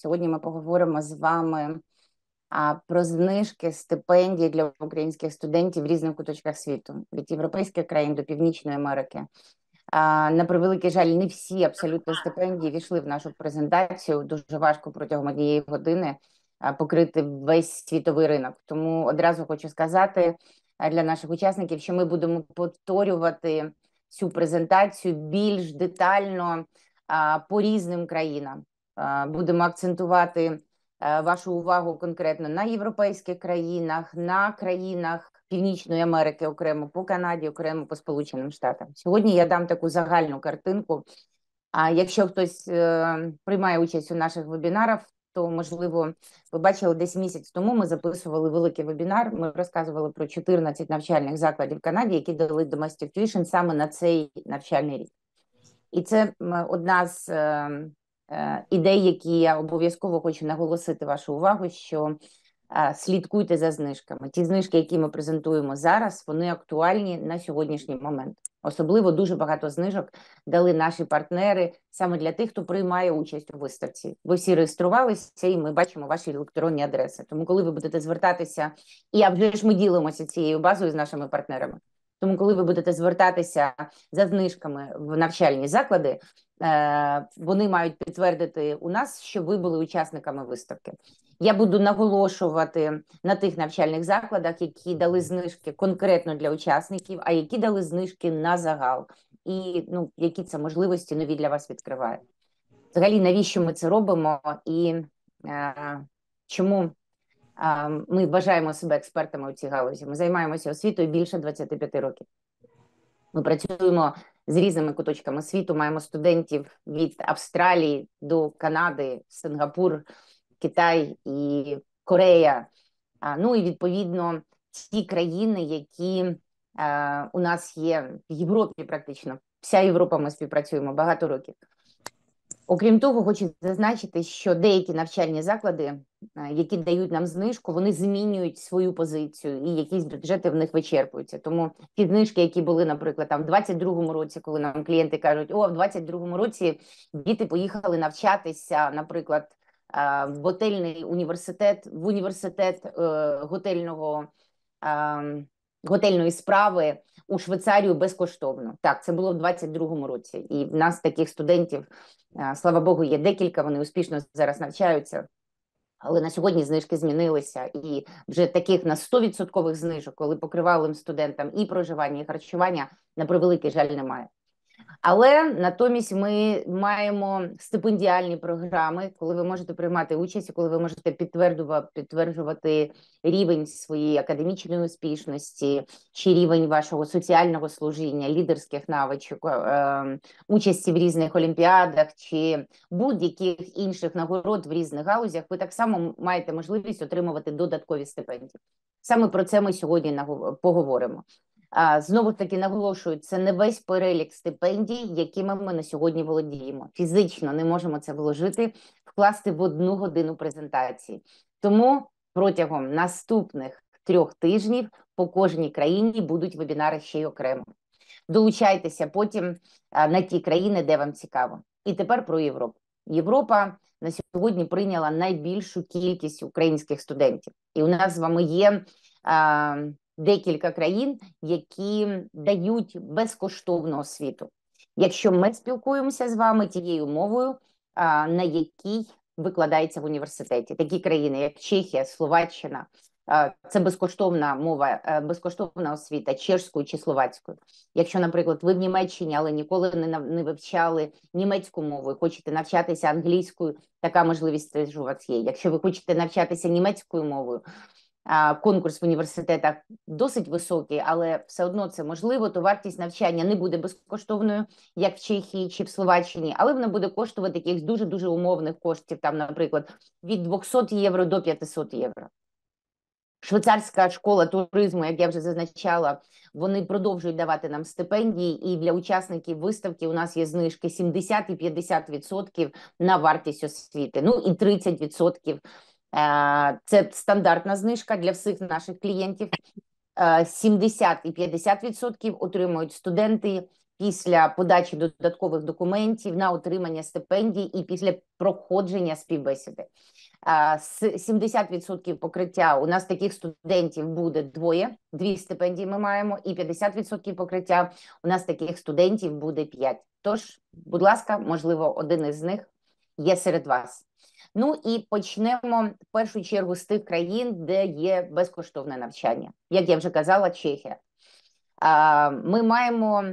Сьогодні ми поговоримо з вами про знижки стипендій для українських студентів в різних куточках світу від європейських країн до Північної Америки. На превеликий жаль, не всі абсолютно стипендії війшли в нашу презентацію. Дуже важко протягом однієї години покрити весь світовий ринок. Тому одразу хочу сказати для наших учасників, що ми будемо повторювати цю презентацію більш детально по різним країнам. Е, будемо акцентувати е, вашу увагу конкретно на європейських країнах, на країнах Північної Америки, окремо по Канаді, окремо по Сполученим Штатам. Сьогодні я дам таку загальну картинку. А якщо хтось е, приймає участь у наших вебінарах, то можливо ви бачили десь місяць тому. Ми записували великий вебінар. Ми розказували про 14 навчальних закладів Канаді, які дали Domestic Tuition саме на цей навчальний рік. І це одна з Е, ідей, які я обов'язково хочу наголосити вашу увагу, що е, слідкуйте за знижками. Ті знижки, які ми презентуємо зараз, вони актуальні на сьогоднішній момент. Особливо дуже багато знижок дали наші партнери саме для тих, хто приймає участь у виставці. Ви всі реєструвалися, і ми бачимо ваші електронні адреси. Тому, коли ви будете звертатися, і а вже ж ми ділимося цією базою з нашими партнерами. Тому, коли ви будете звертатися за знижками в навчальні заклади, е, вони мають підтвердити у нас, що ви були учасниками виставки. Я буду наголошувати на тих навчальних закладах, які дали знижки конкретно для учасників, а які дали знижки на загал, і ну які це можливості нові для вас відкривають. Взагалі, навіщо ми це робимо і е, чому ми вважаємо себе експертами у цій галузі. Ми займаємося освітою більше 25 років. Ми працюємо з різними куточками світу. Маємо студентів від Австралії до Канади, Сингапур, Китай і Корея. А Ну і відповідно ті країни, які у нас є в Європі, практично вся Європа. Ми співпрацюємо багато років. Окрім того, хочу зазначити, що деякі навчальні заклади, е, які дають нам знижку, вони змінюють свою позицію, і якісь бюджети в них вичерпуються. Тому ті знижки, які були, наприклад, там в 22-му році, коли нам клієнти кажуть, о, в 22-му році діти поїхали навчатися, наприклад, е, в готельний університет, в університет е, готельного ем, готельної справи у Швейцарію безкоштовно. Так, це було в 22-му році, і в нас таких студентів, е, слава Богу, є декілька. Вони успішно зараз навчаються. Але на сьогодні знижки змінилися, і вже таких на 100% знижок, коли покривали студентам і проживання, і харчування на превеликий жаль немає. Але натомість ми маємо стипендіальні програми, коли ви можете приймати участь, коли ви можете підтверджувати підтверджувати рівень своєї академічної успішності, чи рівень вашого соціального служіння, лідерських навичок, е, ем, участі в різних олімпіадах чи будь-яких інших нагород в різних галузях. Ви так само маєте можливість отримувати додаткові стипендії. Саме про це ми сьогодні поговоримо. Знову ж таки наголошую, це не весь перелік стипендій, якими ми на сьогодні володіємо. Фізично не можемо це вложити, вкласти в одну годину презентації. Тому протягом наступних трьох тижнів по кожній країні будуть вебінари ще й окремо. Долучайтеся потім на ті країни, де вам цікаво. І тепер про Європу. Європа на сьогодні прийняла найбільшу кількість українських студентів, і у нас з вами є декілька країн, які дають безкоштовну освіту. Якщо ми спілкуємося з вами тією мовою, на якій викладається в університеті, такі країни, як Чехія, Словаччина, це безкоштовна мова, е, безкоштовна освіта чешською чи словацькою. Якщо, наприклад, ви в Німеччині, але ніколи не не вивчали німецьку мову, і хочете навчатися англійською, така можливість теж у вас є. Якщо ви хочете навчатися німецькою мовою, конкурс в університетах досить високий, але все одно це можливо. То вартість навчання не буде безкоштовною, як в Чехії чи в Словаччині, але вона буде коштувати якихось дуже дуже умовних коштів, там, наприклад, від 200 євро до 500 євро. Швейцарська школа туризму, як я вже зазначала, вони продовжують давати нам стипендії, і для учасників виставки у нас є знижки 70 і 50% на вартість освіти, ну і 30% Э, це стандартна знижка для всіх наших клієнтів. 70 е, і 50% отримують студенти після подачі додаткових документів на отримання стипендій і після проходження співбесіди. 70% е, покриття у нас таких студентів буде двоє. Дві стипендії ми маємо, і 50% покриття у нас таких студентів буде п'ять. Тож, будь ласка, можливо, один із них є серед вас. Ну і почнемо в першу чергу з тих країн, де є безкоштовне навчання, як я вже казала, Чехія. Ми маємо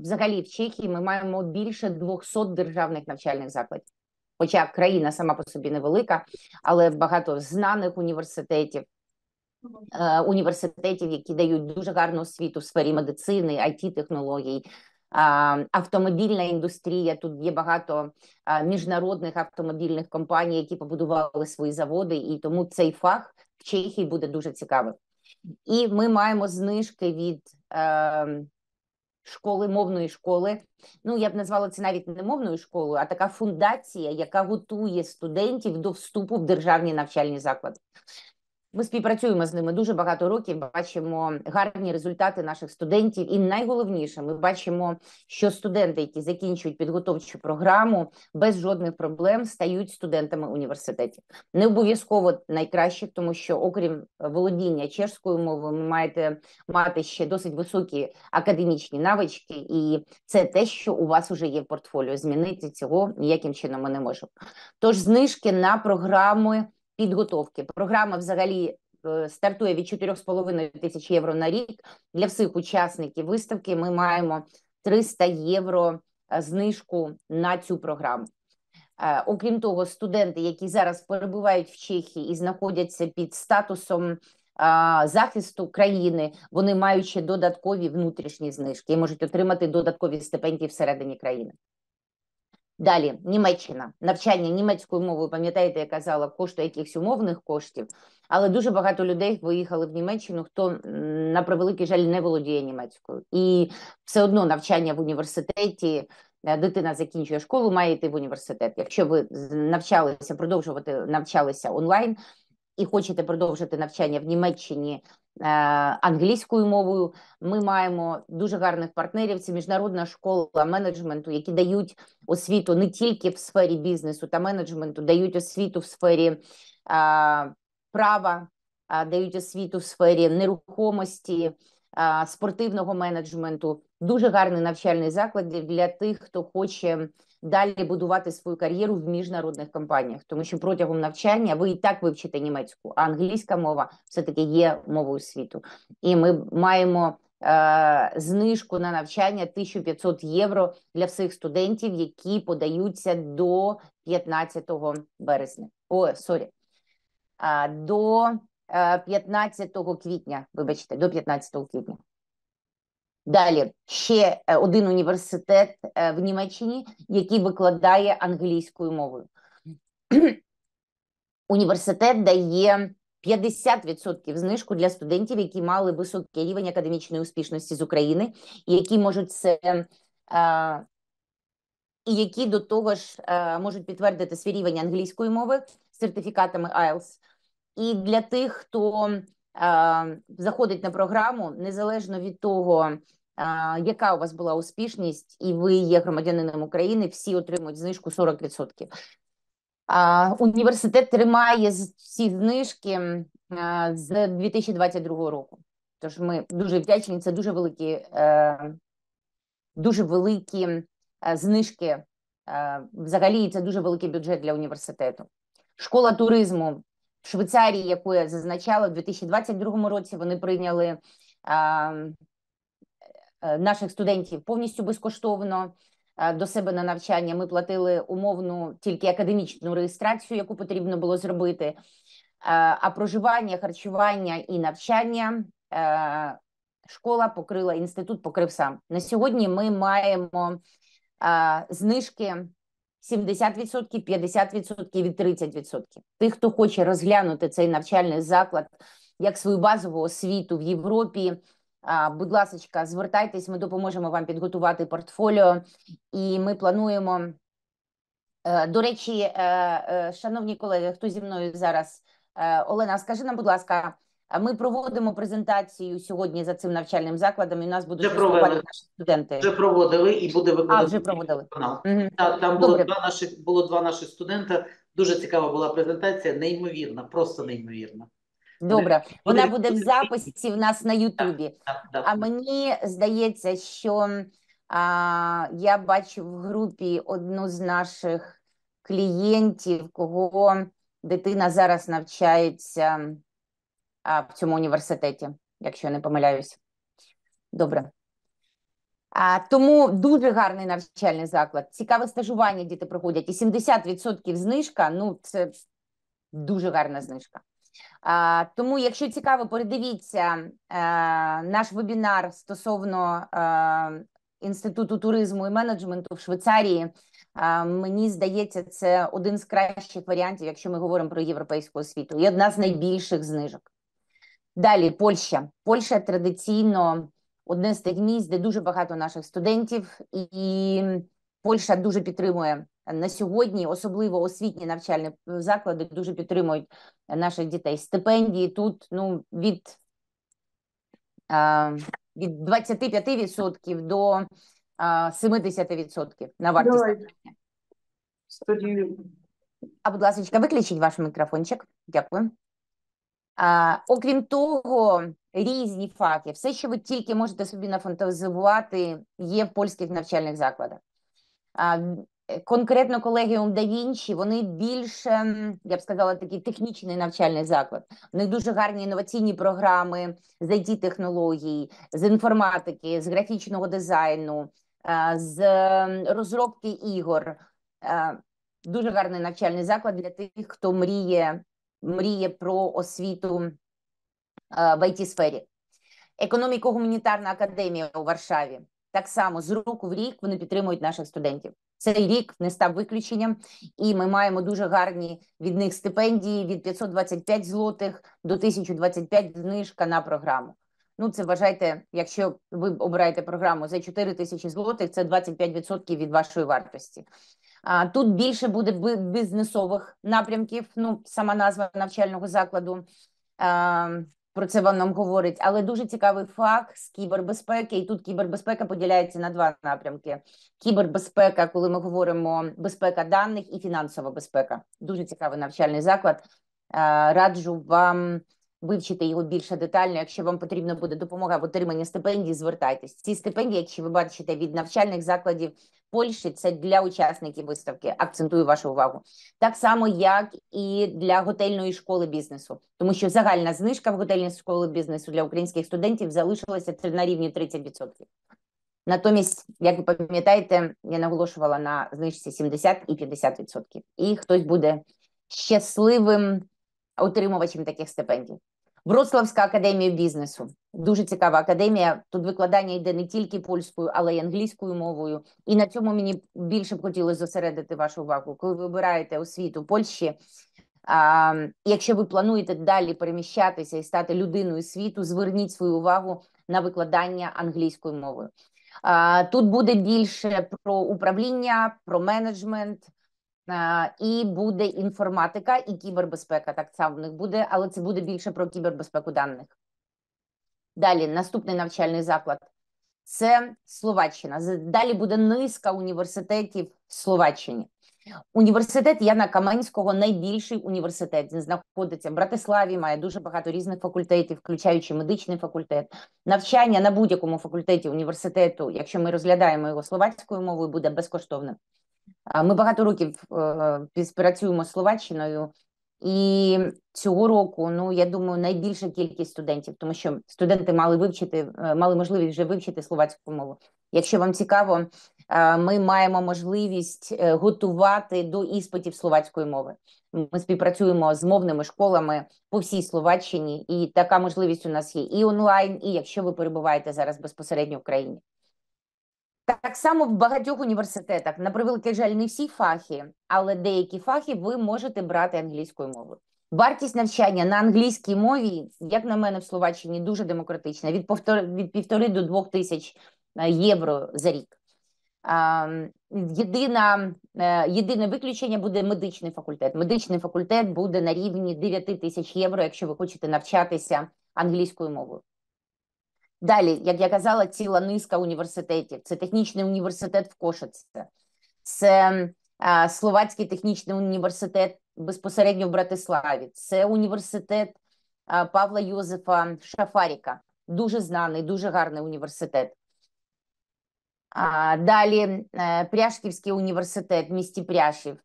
взагалі в Чехії ми маємо більше 200 державних навчальних закладів. Хоча країна сама по собі невелика, але багато знаних університетів, університетів, які дають дуже гарну освіту в сфері медицини, it технологій автомобільна індустрія. Тут є багато міжнародних автомобільних компаній, які побудували свої заводи, і тому цей фах в Чехії буде дуже цікавим. І ми маємо знижки від е, школи, мовної школи. Ну, я б назвала це навіть не мовною школою, а така фундація, яка готує студентів до вступу в державні навчальні заклади. Ми співпрацюємо з ними дуже багато років. Бачимо гарні результати наших студентів, і найголовніше, ми бачимо, що студенти, які закінчують підготовчу програму, без жодних проблем стають студентами університетів. Не обов'язково найкраще, тому що, окрім е, володіння чешською мовою, ви маєте мати ще досить високі академічні навички, і це те, що у вас вже є в портфоліо. Змінити цього ніяким чином ми не можемо. Тож знижки на програми підготовки. Програма взагалі е, стартує від 4,5 тисяч євро на рік. Для всіх учасників виставки ми маємо 300 євро е, знижку на цю програму. Е, окрім того, студенти, які зараз перебувають в Чехії і знаходяться під статусом захисту країни, вони мають ще додаткові внутрішні знижки і можуть отримати додаткові стипендії всередині країни. Далі Німеччина, навчання німецькою мовою, пам'ятаєте, я казала коштує якихось умовних коштів, але дуже багато людей виїхали в Німеччину, хто на превеликий жаль не володіє німецькою, і все одно навчання в університеті. Е, дитина закінчує школу, має йти в університет. Якщо ви навчалися, продовжувати навчалися онлайн, і хочете продовжити навчання в Німеччині е, англійською мовою. Ми маємо дуже гарних партнерів. Це міжнародна школа менеджменту, які дають освіту не тільки в сфері бізнесу та менеджменту, дають освіту в сфері е, права, е, дають освіту в сфері нерухомості. Спортивного менеджменту дуже гарний навчальний заклад для тих, хто хоче далі будувати свою кар'єру в міжнародних компаніях, тому що протягом навчання ви і так вивчите німецьку, а англійська мова все таки є мовою світу, і ми маємо. Е, знижку на навчання 1500 євро для всіх студентів, які подаються до 15 березня. О, сорі, до 15 е, квітня. Вибачте, до 15 квітня. Далі ще е, один університет е, в Німеччині, який викладає англійською мовою. Університет дає 50% знижку для студентів, які мали високий рівень академічної успішності з України, які можуть це е, і які до того ж можуть підтвердити свій рівень англійської мови сертифікатами IELTS. І для тих, хто заходить на програму незалежно від того, яка у вас була успішність, і ви є громадянином України? Всі отримують знижку 40%. Університет тримає всі знижки з 2022 року. Тож ми дуже вдячні. Це дуже великі, е, дуже великі е, знижки. Е, взагалі, це дуже великий бюджет для університету. Школа туризму в Швейцарії, яку я зазначала в 2022 році, вони прийняли Е, наших студентів повністю безкоштовно е, до себе на навчання. Ми платили умовну тільки академічну реєстрацію, яку потрібно було зробити. Е, а проживання, харчування і навчання школа покрила інститут, покрив сам на сьогодні. Ми маємо знижки 70%, 50% і 30%. Тих, хто хоче розглянути цей навчальний заклад як свою базову освіту в Європі. Будь ласка, звертайтесь, ми допоможемо вам підготувати портфоліо, і ми плануємо. Е, до речі, е, е, шановні колеги, хто зі мною зараз? Олена, скажи нам, будь ласка, ми проводимо презентацію сьогодні за цим навчальним закладом. і У нас будуть виступати наші студенти. Вже проводили і буде виконати А, вже проводили. Угу. Там, було два наших було два наші студента. Дуже цікава була презентація, неймовірна, просто неймовірна. Добре, вона буде в записі в нас на Ютубі. А мені здається, що а, я бачу в групі одну з наших клієнтів, кого дитина зараз навчається а, в цьому університеті, якщо я не помиляюсь. Добре. А, Тому дуже гарний навчальний заклад. Цікаве стажування діти проходять, і 70% знижка ну це дуже гарна знижка. Тому, якщо цікаво, передивіться е, наш вебінар стосовно е, інституту туризму і менеджменту в Швейцарії. Мені здається, це один з кращих варіантів, якщо ми говоримо про європейську освіту, і одна з найбільших знижок. Далі Польща. Польща традиційно одне з тих місць, де дуже багато наших студентів, і Польща дуже підтримує на сьогодні, особливо освітні навчальні е, заклади, дуже підтримують е, наших дітей. Стипендії тут ну, від від 25% до 70% на вартість. Давай. А, будь ласка, виключіть ваш мікрофончик. Дякую. А, Окрім того, різні факти, все, що ви тільки можете собі нафантазувати, є в польських навчальних закладах конкретно колегіум да Вінчі, вони більше, ем, я б сказала, такий технічний навчальний заклад. У них дуже гарні інноваційні програми з it технологій, з інформатики, з графічного дизайну, е, з ем, розробки ігор. Е, дуже гарний навчальний заклад для тих, хто мріє, мріє про освіту е, в it сфері. Економіко-гуманітарна академія у Варшаві так само з року в рік вони підтримують наших студентів. Цей рік не став виключенням, і ми маємо дуже гарні від них стипендії від 525 злотих до 1025 знижка на програму. Ну, це вважайте, якщо ви обираєте програму за 4 тисячі злотих, це 25% від вашої вартості. А тут більше буде бізнесових напрямків. Ну, сама назва навчального закладу. А, ем, про це вам нам говорить. Але дуже цікавий факт з кібербезпеки, і тут кібербезпека поділяється на два напрямки: кібербезпека, коли ми говоримо безпека даних і фінансова безпека. Дуже цікавий навчальний заклад. Е, раджу вам вивчити його більше детально. Якщо вам потрібна буде допомога в отриманні стипендії, звертайтесь. Ці стипендії, якщо ви бачите від навчальних закладів Польщі, це для учасників виставки. Акцентую вашу увагу. Так само, як і для готельної школи бізнесу, тому що загальна знижка в готельній школі бізнесу для українських студентів залишилася на рівні 30%. Натомість, як ви пам'ятаєте, я наголошувала на знижці 70 і 50%. І хтось буде щасливим отримувачем таких стипендій. Вроцлавська академія бізнесу дуже цікава академія. Тут викладання йде не тільки польською, але й англійською мовою. І на цьому мені більше б хотілося зосередити вашу увагу. Коли ви обираєте освіту Польщі, а, якщо ви плануєте далі переміщатися і стати людиною світу, зверніть свою увагу на викладання англійською мовою. А, Тут буде більше про управління, про менеджмент, і буде інформатика і кібербезпека. Так само в них буде, але це буде більше про кібербезпеку даних. Далі наступний навчальний заклад це Словаччина. Далі буде низка університетів в Словаччині. Університет Яна Каменського найбільший університет. Він знаходиться в Братиславі, має дуже багато різних факультетів, включаючи медичний факультет. Навчання на будь-якому факультеті університету, якщо ми розглядаємо його словацькою мовою, буде безкоштовним. Ми багато років е, співпрацюємо з Словаччиною, і цього року, ну я думаю, найбільша кількість студентів, тому що студенти мали вивчити, е, мали можливість вже вивчити словацьку мову. Якщо вам цікаво, е, ми маємо можливість готувати до іспитів словацької мови. Ми співпрацюємо з мовними школами по всій словаччині, і така можливість у нас є і онлайн, і якщо ви перебуваєте зараз безпосередньо в країні. Так само в багатьох університетах, на превеликий жаль, не всі фахи, але деякі фахи ви можете брати англійською мовою. Вартість навчання на англійській мові, як на мене, в Словаччині дуже демократична. Від повтор від півтори до двох тисяч е, євро за рік. Єдина, е, Єдине виключення буде медичний факультет. Медичний факультет буде на рівні 9 тисяч євро, якщо ви хочете навчатися англійською мовою. Далі, як я казала, ціла низка університетів. Це технічний університет в Кошиці, це а, Словацький технічний університет безпосередньо в Братиславі, це університет а, Павла Йозефа Шафаріка, дуже знаний, дуже гарний університет. Далі Пряшківський університет в місті Пряшів.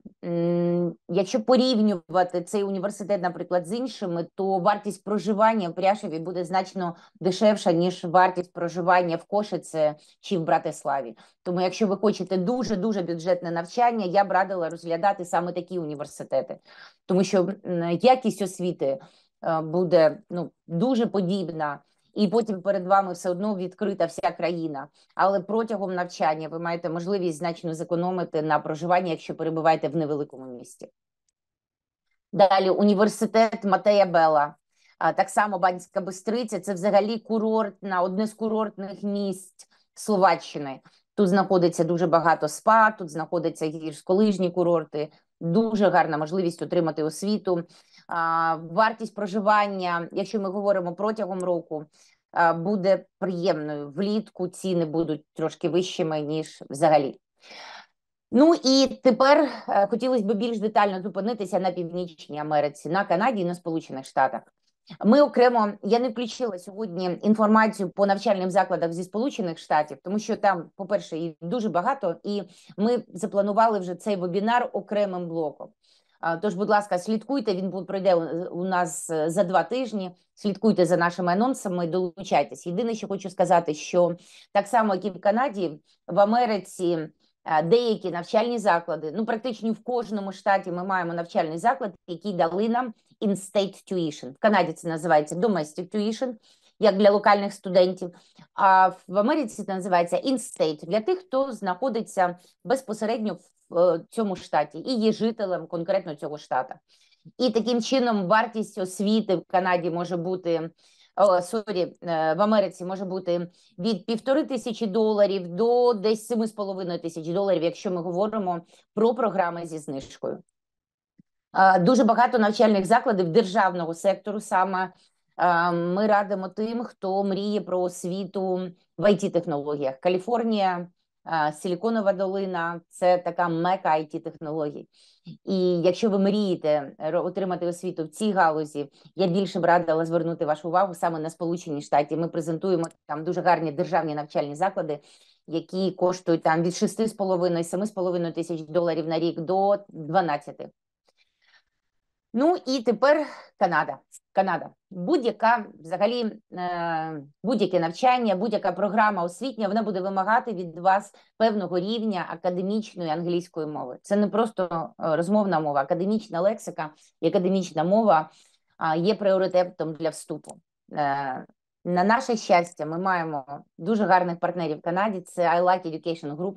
Якщо порівнювати цей університет, наприклад, з іншими, то вартість проживання в Пряшеві буде значно дешевша, ніж вартість проживання в Кошице чи в Братиславі. Тому, якщо ви хочете дуже дуже бюджетне навчання, я б радила розглядати саме такі університети, тому що якість освіти е, буде ну, дуже подібна і потім перед вами все одно відкрита вся країна. Але протягом навчання ви маєте можливість значно зекономити на проживання, якщо перебуваєте в невеликому місті. Далі університет Матея Белла. Так само Банська Бистриця це взагалі курортна, одне з курортних місць Словаччини. Тут знаходиться дуже багато спа, тут знаходяться гірськолижні курорти. Дуже гарна можливість отримати освіту вартість проживання, якщо ми говоримо протягом року, буде приємною. Влітку ціни будуть трошки вищими ніж взагалі. Ну і тепер е, хотілося б більш детально зупинитися на північній Америці, на Канаді і на Сполучених Штатах. Ми окремо я не включила сьогодні інформацію по навчальним закладах зі сполучених штатів, тому що там, по перше, їх дуже багато, і ми запланували вже цей вебінар окремим блоком. Тож, будь ласка, слідкуйте. Він пройде у нас е, за два тижні. Слідкуйте за нашими анонсами, долучайтесь. Єдине, що хочу сказати, що так само, як і в Канаді, в Америці. Е, деякі навчальні заклади, ну практично в кожному штаті ми маємо навчальний заклад, який дали нам in-state tuition. В Канаді це називається domestic tuition, як для локальних студентів. А в Америці це називається in-state для тих, хто знаходиться безпосередньо Е, цьому штаті і є жителем конкретно цього штата. І таким чином вартість освіти в Канаді може бути о, сорі, е, в Америці може бути від півтори тисячі доларів до десь семи з половиною тисяч доларів, якщо ми говоримо про програми зі знижкою. Дуже багато навчальних закладів державного сектору. Саме ми радимо тим, хто мріє про освіту в it технологіях Каліфорнія. Силіконова долина це така мека it технологій. І якщо ви мрієте отримати освіту в цій галузі, я більше б радила звернути вашу увагу саме на Сполучені Штати. Ми презентуємо там дуже гарні державні навчальні заклади, які коштують там від 6,5-7,5 тисяч доларів на рік до 12. Ну і тепер Канада. Канада, будь-яка взагалі е, будь-яке навчання, будь-яка програма освітня вона буде вимагати від вас певного рівня академічної англійської мови. Це не просто е, розмовна мова, академічна лексика і академічна мова є пріоритетом для вступу. Е, на наше щастя, ми маємо дуже гарних партнерів в Канаді. Це I Like Education Group.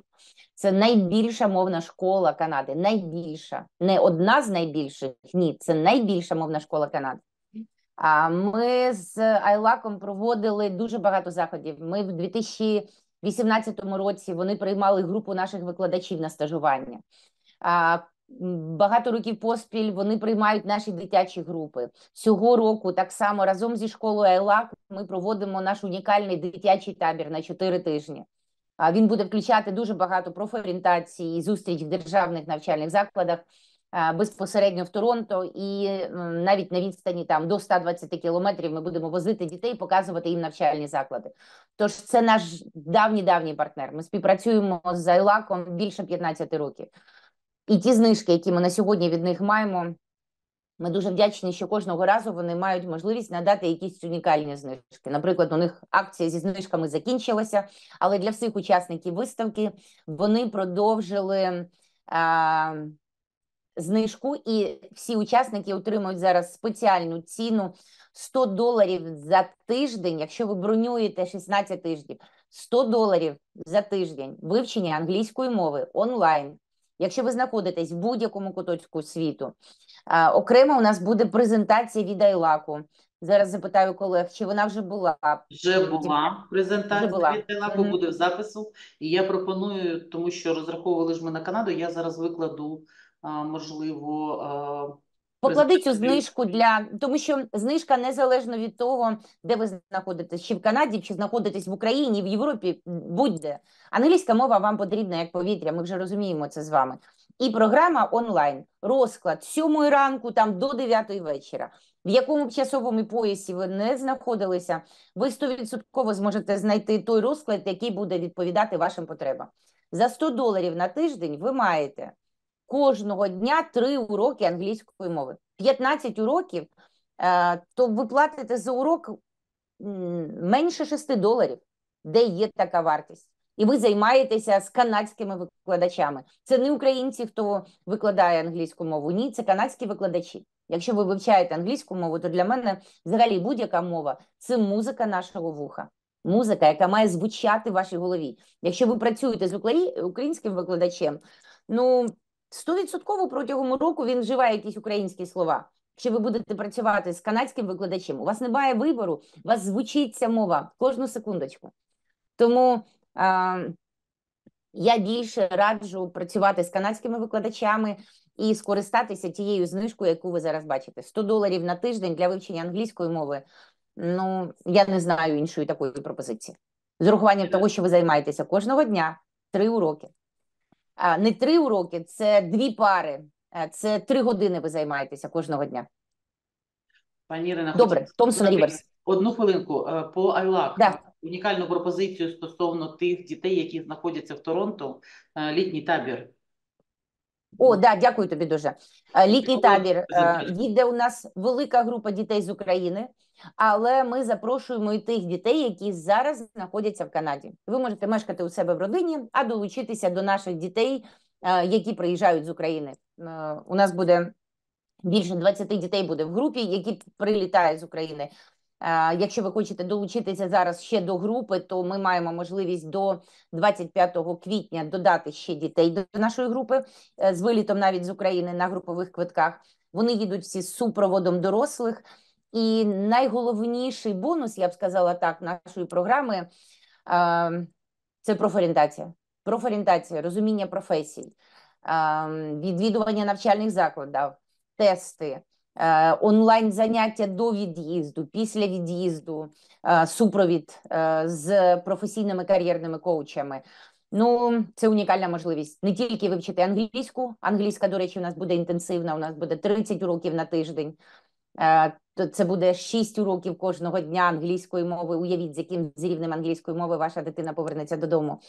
Це найбільша мовна школа Канади. Найбільша, не одна з найбільших. Ні, це найбільша мовна школа Канади. А ми з Айлаком проводили дуже багато заходів. Ми в 2018 році вони приймали групу наших викладачів на стажування. Багато років поспіль вони приймають наші дитячі групи цього року. Так само разом зі школою Айлак ми проводимо наш унікальний дитячий табір на 4 тижні. А він буде включати дуже багато профорієнтації і зустріч в державних навчальних закладах безпосередньо в Торонто, і навіть на відстані там до 120 кілометрів ми будемо возити дітей, показувати їм навчальні заклади. Тож це наш давній давній партнер. Ми співпрацюємо з Айлаком більше 15 років. І ті знижки, які ми на сьогодні від них маємо, ми дуже вдячні, що кожного разу вони мають можливість надати якісь унікальні знижки. Наприклад, у них акція зі знижками закінчилася, але для всіх учасників виставки вони продовжили. А, Знижку, і всі учасники отримують зараз спеціальну ціну 100 доларів за тиждень. Якщо ви бронюєте 16 тижнів, 100 доларів за тиждень вивчення англійської мови онлайн Якщо ви знаходитесь в будь-якому куточку світу, а, окремо у нас буде презентація від Айлаку. Зараз запитаю колег, чи вона вже була вже була презентація. Вже була. від Айлаку mm -hmm. буде в запису. І я пропоную, тому що розраховували ж ми на Канаду. Я зараз викладу а, можливо. А, поклади цю знижку для тому, що знижка незалежно від того, де ви знаходитесь, чи в Канаді, чи знаходитесь в Україні, в Європі, будь-де англійська мова вам потрібна як повітря. Ми вже розуміємо це з вами. І програма онлайн, розклад сьомої ранку, там до 9 вечора. В якому б часовому поясі ви не знаходилися, ви 100% зможете знайти той розклад, який буде відповідати вашим потребам. За 100 доларів на тиждень ви маєте кожного дня три уроки англійської мови. 15 уроків, е, то ви платите за урок менше 6 доларів, де є така вартість. І ви займаєтеся з канадськими викладачами. Це не українці, хто викладає англійську мову, ні, це канадські викладачі. Якщо ви вивчаєте англійську мову, то для мене взагалі будь-яка мова це музика нашого вуха, музика, яка має звучати в вашій голові. Якщо ви працюєте з українським викладачем, ну Стовідсотково протягом року він вживає якісь українські слова. Чи ви будете працювати з канадським викладачем? У вас немає вибору, у вас звучить ця мова кожну секундочку. Тому а, я більше раджу працювати з канадськими викладачами і скористатися тією знижкою, яку ви зараз бачите: 100 доларів на тиждень для вивчення англійської мови. Ну я не знаю іншої такої пропозиції. З урахуванням е, того, що ви займаєтеся кожного дня три уроки не три уроки, це дві пари, е, це три години. Ви займаєтеся кожного дня. Пані Ірина, добре, Томсон Ріверс. Одну хвилинку е, по Айлак да. унікальну пропозицію стосовно тих дітей, які знаходяться в Торонто, е, літній табір. О, да, дякую тобі дуже. Літній табір. Їде у нас велика група дітей з України але ми запрошуємо і тих дітей, які зараз знаходяться в Канаді. Ви можете мешкати у себе в родині, а долучитися до наших дітей, е, які приїжджають з України. Е, у нас буде більше 20 дітей буде в групі, які прилітають з України. Е, якщо ви хочете долучитися зараз ще до групи, то ми маємо можливість до 25 квітня додати ще дітей до нашої групи з вилітом навіть з України на групових квитках. Вони їдуть всі з супроводом дорослих. І найголовніший бонус, я б сказала так, нашої програми це профорієнтація. Профорієнтація, розуміння професій, відвідування навчальних закладів, тести, онлайн заняття до від'їзду, після від'їзду, супровід з професійними кар'єрними коучами. Ну, це унікальна можливість не тільки вивчити англійську. Англійська, до речі, у нас буде інтенсивна. У нас буде 30 уроків на тиждень. Е, то це буде шість уроків кожного дня англійської мови. Уявіть, з яким з рівнем англійської мови ваша дитина повернеться додому.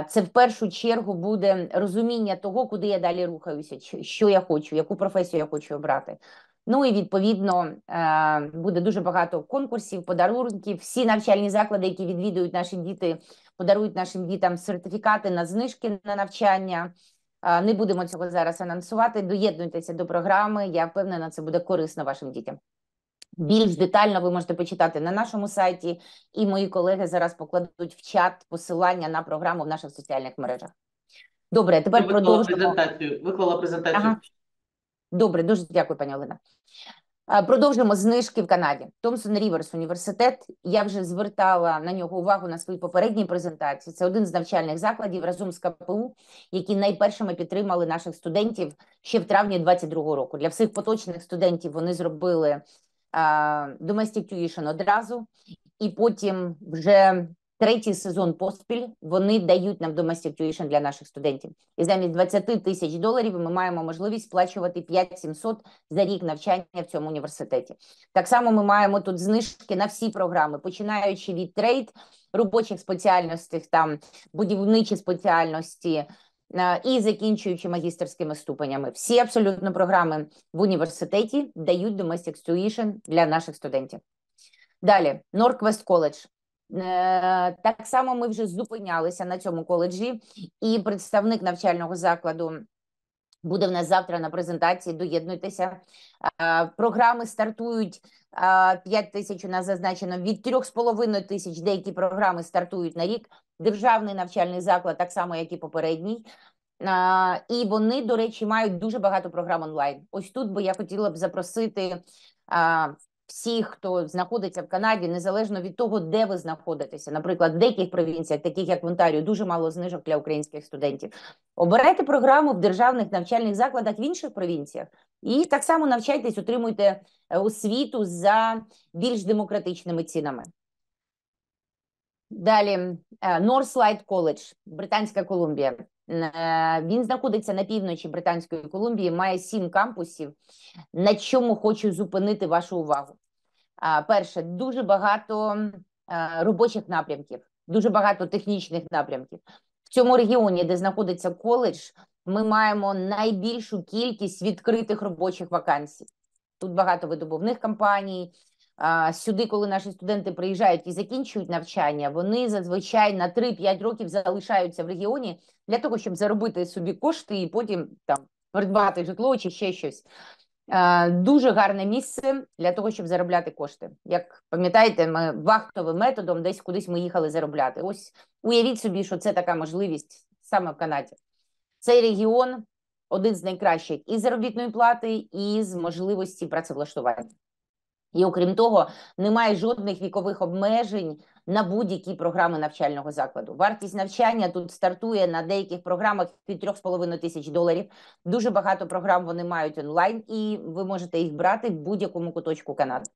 Е, це в першу чергу буде розуміння того, куди я далі рухаюся, що я хочу, яку професію я хочу обрати. Ну і відповідно е, буде дуже багато конкурсів, подарунків. Всі навчальні заклади, які відвідують наші діти, подарують нашим дітям сертифікати на знижки на навчання. Не будемо цього зараз анонсувати. Доєднуйтеся до програми. Я впевнена, це буде корисно вашим дітям. Більш детально ви можете почитати на нашому сайті, і мої колеги зараз покладуть в чат посилання на програму в наших соціальних мережах. Добре, тепер продовжуємо. презентацію. Виклала презентацію. Ага. Добре, дуже дякую, пані Олена. Продовжуємо знижки в Канаді. Томсон Ріверс університет. Я вже звертала на нього увагу на своїй попередній презентації. Це один з навчальних закладів разом з КПУ, які найпершими підтримали наших студентів ще в травні 22-го року. Для всіх поточних студентів вони зробили domestic tuition одразу, і потім вже Третій сезон поспіль вони дають нам domestic tuition для наших студентів, і замість 20 тисяч доларів ми маємо можливість сплачувати 5700 за рік навчання в цьому університеті. Так само ми маємо тут знижки на всі програми, починаючи від трейд робочих спеціальностей, там будівничі спеціальності. Е, і закінчуючи магістерськими ступенями, всі абсолютно програми в університеті дають domestic tuition для наших студентів. Далі Northwest College. Е, так само ми вже зупинялися на цьому коледжі, і представник навчального закладу буде в нас завтра на презентації. Доєднуйтеся. Е, програми стартують 5 е, тисяч. У нас зазначено від 3,5 тисяч. Деякі програми стартують на рік. Державний навчальний заклад, так само як і попередній. І вони, до речі, мають дуже багато програм онлайн. Ось тут би я хотіла б запросити всі, хто знаходиться в Канаді, незалежно від того, де ви знаходитеся, наприклад, в деяких провінціях, таких як в Онтаріо, дуже мало знижок для українських студентів. Обирайте програму в державних навчальних закладах в інших провінціях і так само навчайтесь, отримуйте е, освіту за більш демократичними цінами. Далі е, Northlight College, Британська Колумбія. Е, він знаходиться на півночі Британської Колумбії, має сім кампусів. На чому хочу зупинити вашу увагу? Перше, дуже багато е, робочих напрямків, дуже багато технічних напрямків. В цьому регіоні, де знаходиться коледж, ми маємо найбільшу кількість відкритих робочих вакансій. Тут багато видобувних компаній. Сюди, коли наші студенти приїжджають і закінчують навчання, вони зазвичай на 3-5 років залишаються в регіоні для того, щоб заробити собі кошти і потім там придбати житло чи ще щось. Е, дуже гарне місце для того, щоб заробляти кошти. Як пам'ятаєте, ми вахтовим методом десь кудись ми їхали заробляти. Ось уявіть собі, що це така можливість саме в Канаді. Цей регіон один з найкращих і заробітної плати, і з можливості працевлаштування. І окрім того, немає жодних вікових обмежень на будь-які програми навчального закладу. Вартість навчання тут стартує на деяких програмах від 3,5 тисяч доларів. Дуже багато програм вони мають онлайн, і ви можете їх брати в будь-якому куточку Канади.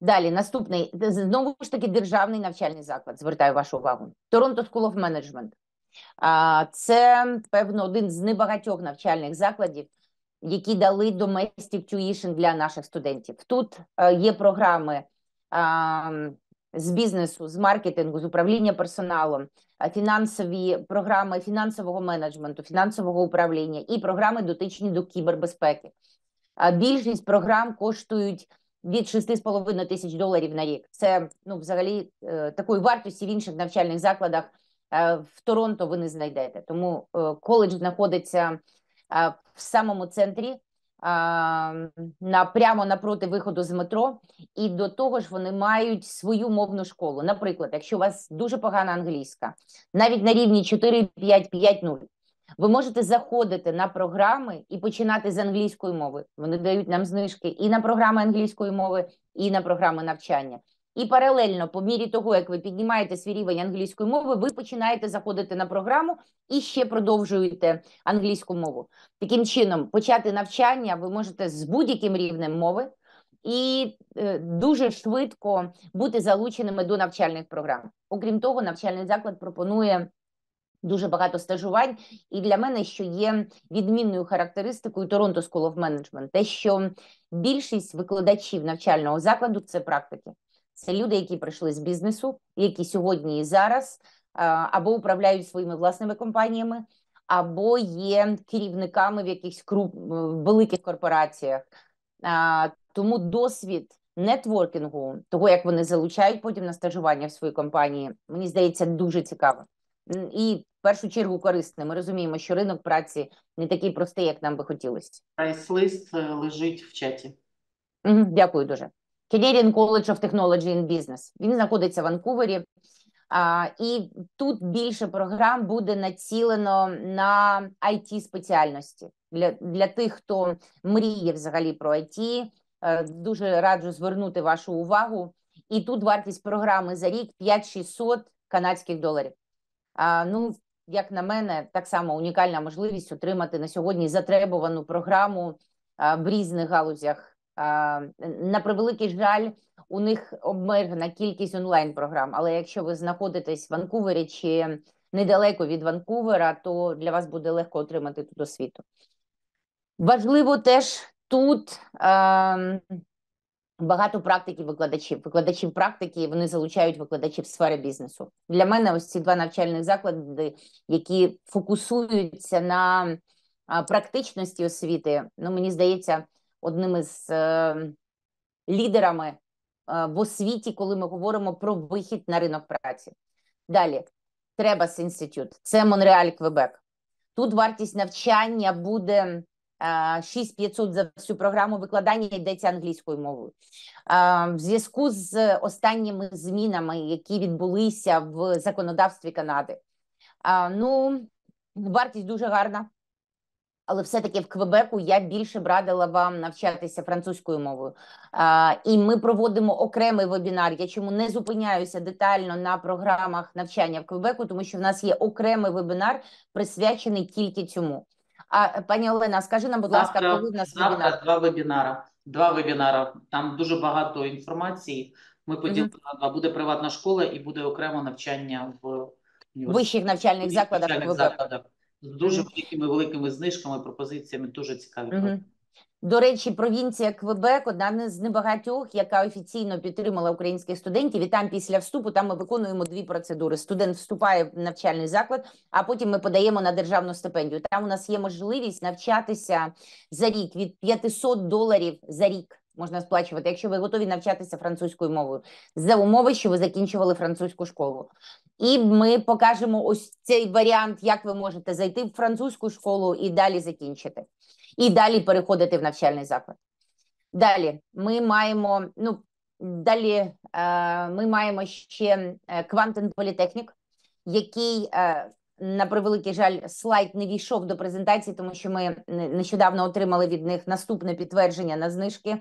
Далі наступний знову ж таки державний навчальний заклад. Звертаю вашу увагу. Торонто School of Management. Це певно один з небагатьох навчальних закладів, які дали domestic tuition для наших студентів. Тут е, є програми з бізнесу, з маркетингу, з управління персоналом, е, фінансові програми фінансового менеджменту, фінансового управління і програми дотичні до кібербезпеки. А Більшість програм коштують від 6,5 тисяч доларів на рік. Це ну, взагалі е, такої вартості в інших навчальних закладах е, в Торонто ви не знайдете. Тому коледж знаходиться в самому центрі на прямо напроти виходу з метро, і до того ж вони мають свою мовну школу. Наприклад, якщо у вас дуже погана англійська, навіть на рівні 4, 5, 5, 0, ви можете заходити на програми і починати з англійської мови. Вони дають нам знижки і на програми англійської мови, і на програми навчання. І паралельно, по мірі того, як ви піднімаєте свій рівень англійської мови, ви починаєте заходити на програму і ще продовжуєте англійську мову. Таким чином, почати навчання ви можете з будь-яким рівнем мови і е, дуже швидко бути залученими до навчальних програм. Окрім того, навчальний заклад пропонує. Дуже багато стажувань, і для мене, що є відмінною характеристикою Toronto School of Management, те, що більшість викладачів навчального закладу це практики. Це люди, які прийшли з бізнесу, які сьогодні і зараз е, або управляють своїми власними компаніями, або є керівниками в якихось круп... великих корпораціях. Е, тому досвід нетворкінгу, того як вони залучають потім на стажування в своїй компанії, мені здається, дуже цікаво. І в першу чергу корисне. Ми розуміємо, що ринок праці не такий простий, як нам би хотілося. Прайс-лист е, лежить в чаті. Дякую дуже. Canadian College of Technology and Business. Він знаходиться в Ванкувері, і тут більше програм буде націлено на it спеціальності для для тих, хто мріє взагалі про IT, е, Дуже раджу звернути вашу увагу. І тут вартість програми за рік 5-600 канадських доларів. А, Ну, як на мене, так само унікальна можливість отримати на сьогодні затребувану програму в різних галузях на превеликий жаль, у них обмежена кількість онлайн-програм. Але якщо ви знаходитесь в Ванкувері чи недалеко від Ванкувера, то для вас буде легко отримати тут освіту. Важливо теж тут е, багато практиків викладачів. Викладачів практики вони залучають викладачів сфери бізнесу. Для мене ось ці два навчальних заклади, які фокусуються на практичності освіти. Ну мені здається, одним із е, лідерами е, в освіті, коли ми говоримо про вихід на ринок праці. Далі Требас інститут, це Монреаль Квебек. Тут вартість навчання буде. 6500 е, за всю програму викладання йдеться англійською мовою. Е, в зв'язку з останніми змінами, які відбулися в законодавстві Канади. Е, ну, вартість дуже гарна але все-таки в Квебеку я більше б радила вам навчатися французькою мовою. А, І ми проводимо окремий вебінар. Я чому не зупиняюся детально на програмах навчання в Квебеку, тому що в нас є окремий вебінар, присвячений тільки цьому. А пані Олена, скажи нам, будь ласка, коли в нас завтра вебінар? два вебінара. Два вебінара. Там дуже багато інформації. Ми поділимо на два. Буде приватна школа і буде окремо навчання в вищих навчальних закладах. Вищих навчальних закладах з дуже великими великими знижками, пропозиціями дуже цікаві. Угу. До речі, провінція Квебек одна з небагатьох, яка офіційно підтримала українських студентів. І там після вступу там ми виконуємо дві процедури. Студент вступає в навчальний заклад, а потім ми подаємо на державну стипендію. Там у нас є можливість навчатися за рік від 500 доларів за рік можна сплачувати, якщо ви готові навчатися французькою мовою за умови, що ви закінчували французьку школу. І ми покажемо ось цей варіант, як ви можете зайти в французьку школу і далі закінчити, і далі переходити в навчальний заклад. Далі ми маємо ну далі, е, ми маємо ще е, квантен політехнік, який е, на превеликий жаль, слайд не війшов до презентації, тому що ми е, нещодавно отримали від них наступне підтвердження на знижки.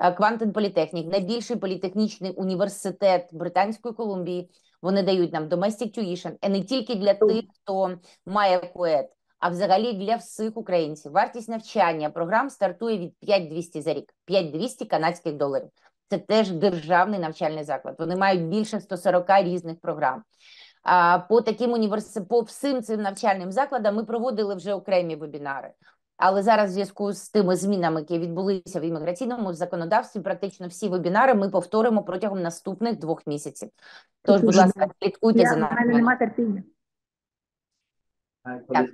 Е, Квантен Політехнік, найбільший політехнічний університет Британської Колумбії. Вони дають нам domestic tuition, і е, не тільки для тих, хто має коет, а взагалі для всіх українців. Вартість навчання програм стартує від 5200 за рік, 5200 канадських доларів. Це теж державний навчальний заклад. Вони мають більше 140 різних програм по таким універс... по всім цим навчальним закладам ми проводили вже окремі вебінари. Але зараз в зв'язку з тими змінами, які відбулися в імміграційному законодавстві, практично всі вебінари ми повторимо протягом наступних двох місяців. Тож, будь ласка, ну, слідкуйте за нами. Немає терпіння. Так.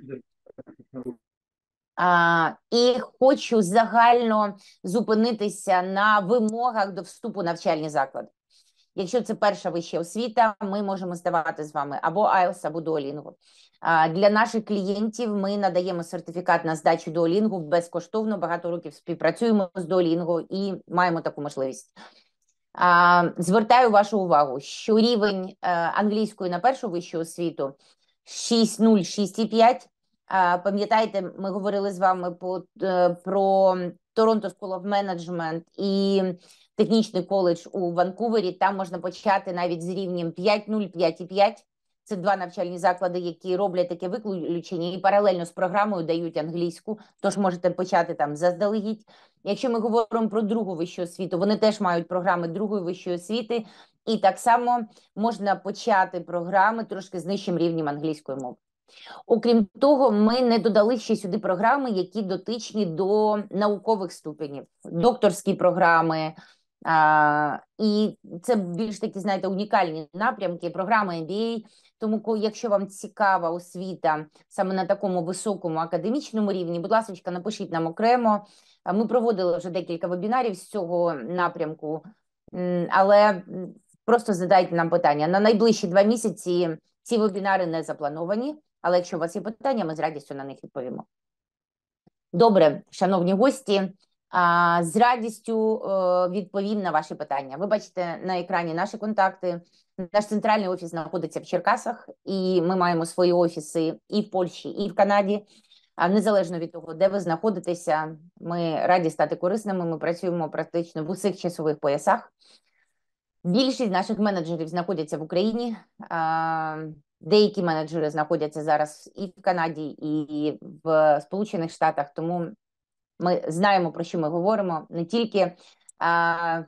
А, І хочу загально зупинитися на вимогах до вступу навчальні заклади. Якщо це перша вища освіта, ми можемо здавати з вами або IELTS, або Duolingo. Для наших клієнтів ми надаємо сертифікат на здачу Duolingo безкоштовно. Багато років співпрацюємо з Duolingo і маємо таку можливість. Звертаю вашу увагу, що рівень е, англійської на першу вищу освіту 6.0, 6.5. Пам'ятаєте, ми говорили з вами по, е, про Toronto School of Management і технічний коледж у Ванкувері. Там можна почати навіть з рівнем 5.0, 5.5. Це два навчальні заклади, які роблять таке виключення і паралельно з програмою дають англійську. Тож можете почати там заздалегідь. Якщо ми говоримо про другу вищу освіту, вони теж мають програми другої вищої освіти, і так само можна почати програми трошки з нижчим рівнем англійської мови. Окрім того, ми не додали ще сюди програми, які дотичні до наукових ступенів, докторські програми, а, І це більш такі, знаєте, унікальні напрямки, програми MBA. Тому, якщо вам цікава освіта саме на такому високому академічному рівні, будь ласка, напишіть нам окремо. Ми проводили вже декілька вебінарів з цього напрямку, але просто задайте нам питання. На найближчі два місяці ці вебінари не заплановані, але якщо у вас є питання, ми з радістю на них відповімо. Добре, шановні гості. З радістю е, відповім на ваші питання. Ви бачите на екрані наші контакти. Наш центральний офіс знаходиться в Черкасах, і ми маємо свої офіси і в Польщі, і в Канаді. А Незалежно від того, де ви знаходитеся, ми раді стати корисними. Ми працюємо практично в усіх часових поясах. Більшість наших менеджерів знаходяться в Україні. Деякі менеджери знаходяться зараз і в Канаді, і в Сполучених Штатах. Тому ми знаємо, про що ми говоримо не тільки а,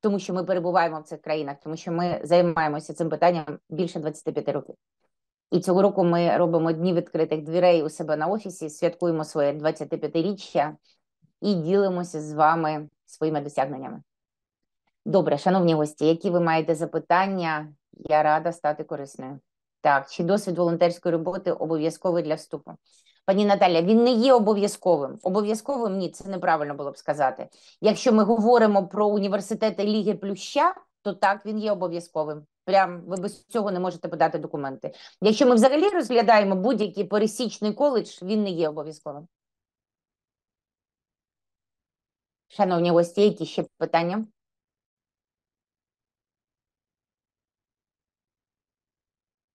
тому, що ми перебуваємо в цих країнах, тому що ми займаємося цим питанням більше 25 років. І цього року ми робимо дні відкритих дверей у себе на офісі, святкуємо своє 25-річчя і ділимося з вами своїми досягненнями. Добре, шановні гості, які ви маєте запитання? Я рада стати корисною. Так, чи досвід волонтерської роботи обов'язковий для вступу? Пані Наталя, він не є обов'язковим. Обов'язковим ні, це неправильно було б сказати. Якщо ми говоримо про університети Ліги Плюща, то так він є обов'язковим. Прям ви без цього не можете подати документи. Якщо ми взагалі розглядаємо будь-який пересічний коледж, він не є обов'язковим. Шановні гості, які ще питання?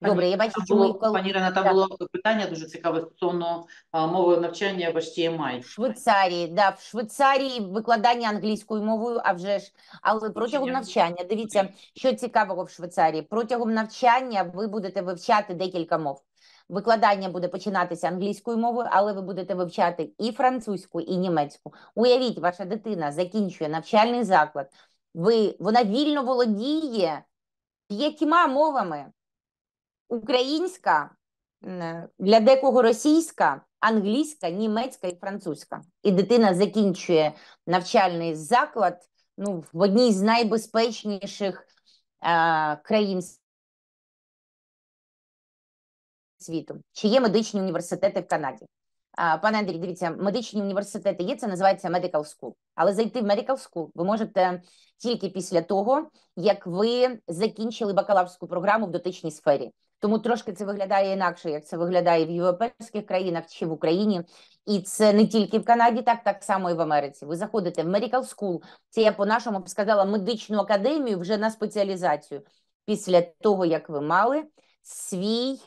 Добре, я бачу, що ми коли... пані Ірина, там було питання дуже цікаве стосовно мови навчання в HTMI. В Швейцарії, да, в Швейцарії викладання англійською мовою, а вже ж, але протягом навчання, дивіться, що цікавого в Швейцарії. Протягом навчання ви будете вивчати декілька мов. Викладання буде починатися англійською мовою, але ви будете вивчати і французьку, і німецьку. Уявіть, ваша дитина закінчує навчальний заклад. Ви вона вільно володіє п'ятьма мовами українська, для декого російська, англійська, німецька і французька. І дитина закінчує навчальний заклад ну, в одній з найбезпечніших е, країн світу. Чи є медичні університети в Канаді? Пане Андрій, дивіться, медичні університети є, це називається medical school. Але зайти в medical school ви можете тільки після того, як ви закінчили бакалаврську програму в дотичній сфері. Тому трошки це виглядає інакше, як це виглядає в європейських країнах чи в Україні. І це не тільки в Канаді, так так само і в Америці. Ви заходите в Medical School, це я по нашому б сказала медичну академію вже на спеціалізацію. Після того, як ви мали свій